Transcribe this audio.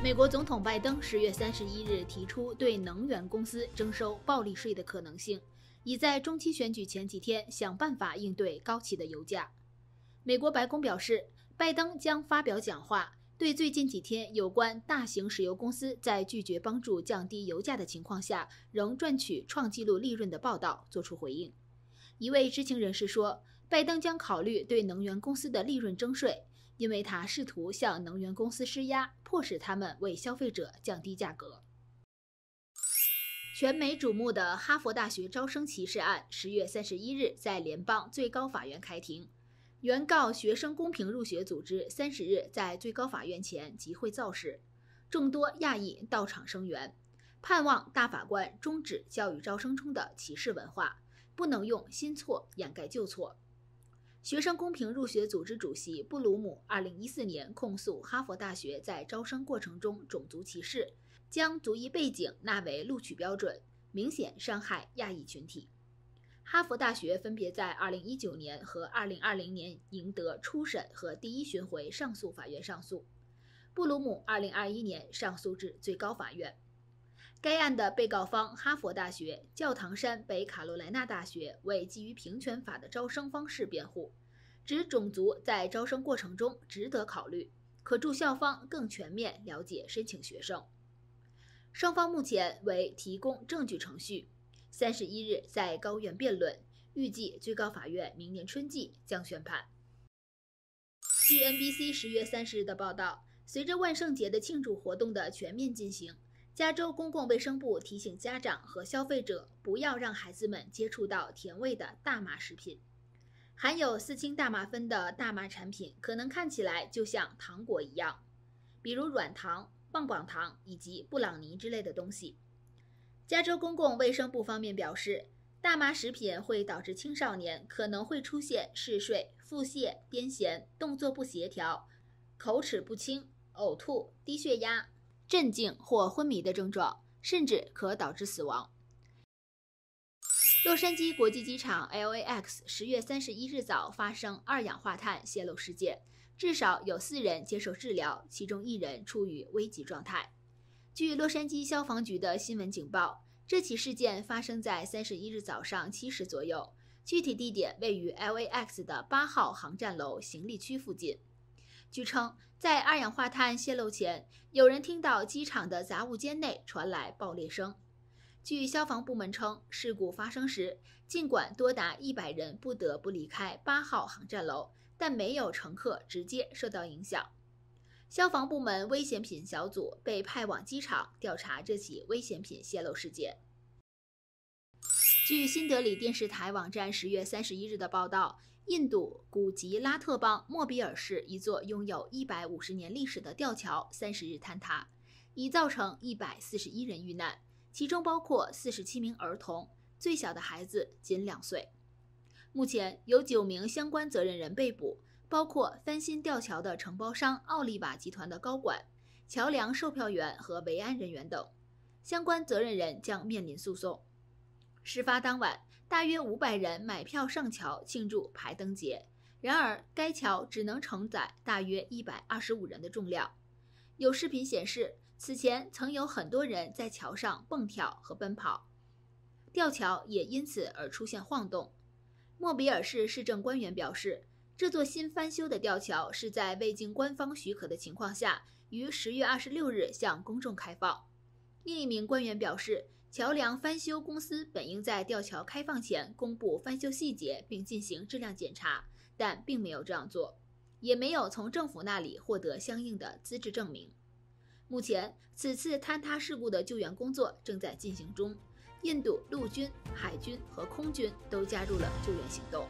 美国总统拜登十月三十一日提出对能源公司征收暴利税的可能性，以在中期选举前几天想办法应对高企的油价。美国白宫表示，拜登将发表讲话，对最近几天有关大型石油公司在拒绝帮助降低油价的情况下仍赚取创纪录利润的报道作出回应。一位知情人士说，拜登将考虑对能源公司的利润征税。因为他试图向能源公司施压，迫使他们为消费者降低价格。全美瞩目的哈佛大学招生歧视案，十月三十一日在联邦最高法院开庭。原告学生公平入学组织三十日在最高法院前集会造势，众多亚裔到场声援，盼望大法官终止教育招生中的歧视文化，不能用新错掩盖旧错。学生公平入学组织主席布鲁姆，二零一四年控诉哈佛大学在招生过程中种族歧视，将族裔背景纳为录取标准，明显伤害亚裔群体。哈佛大学分别在二零一九年和二零二零年赢得初审和第一巡回上诉法院上诉，布鲁姆二零二一年上诉至最高法院。该案的被告方哈佛大学、教堂山北卡罗莱纳大学为基于平权法的招生方式辩护，指种族在招生过程中值得考虑，可助校方更全面了解申请学生。双方目前为提供证据程序，三十一日在高院辩论，预计最高法院明年春季将宣判。据 NBC 十月三十日的报道，随着万圣节的庆祝活动的全面进行。加州公共卫生部提醒家长和消费者，不要让孩子们接触到甜味的大麻食品。含有四氢大麻酚的大麻产品可能看起来就像糖果一样，比如软糖、棒棒糖以及布朗尼之类的东西。加州公共卫生部方面表示，大麻食品会导致青少年可能会出现嗜睡、腹泻、癫痫、动作不协调、口齿不清、呕吐、低血压。镇静或昏迷的症状，甚至可导致死亡。洛杉矶国际机场 LAX 十月三十一日早发生二氧化碳泄漏事件，至少有四人接受治疗，其中一人处于危急状态。据洛杉矶消防局的新闻警报，这起事件发生在三十一日早上七时左右，具体地点位于 LAX 的八号航站楼行李区附近。据称，在二氧化碳泄漏前，有人听到机场的杂物间内传来爆裂声。据消防部门称，事故发生时，尽管多达一百人不得不离开八号航站楼，但没有乘客直接受到影响。消防部门危险品小组被派往机场调查这起危险品泄漏事件。据新德里电视台网站十月三十一日的报道。印度古吉拉特邦莫比尔市一座拥有一百五十年历史的吊桥，三十日坍塌，已造成一百四十一人遇难，其中包括四十七名儿童，最小的孩子仅两岁。目前有九名相关责任人被捕，包括翻新吊桥的承包商奥利瓦集团的高管、桥梁售票员和维安人员等，相关责任人将面临诉讼。事发当晚，大约五百人买票上桥庆祝排灯节。然而，该桥只能承载大约一百二十五人的重量。有视频显示，此前曾有很多人在桥上蹦跳和奔跑，吊桥也因此而出现晃动。莫比尔市市政官员表示，这座新翻修的吊桥是在未经官方许可的情况下，于十月二十六日向公众开放。另一名官员表示。桥梁翻修公司本应在吊桥开放前公布翻修细节并进行质量检查，但并没有这样做，也没有从政府那里获得相应的资质证明。目前，此次坍塌事故的救援工作正在进行中，印度陆军、海军和空军都加入了救援行动。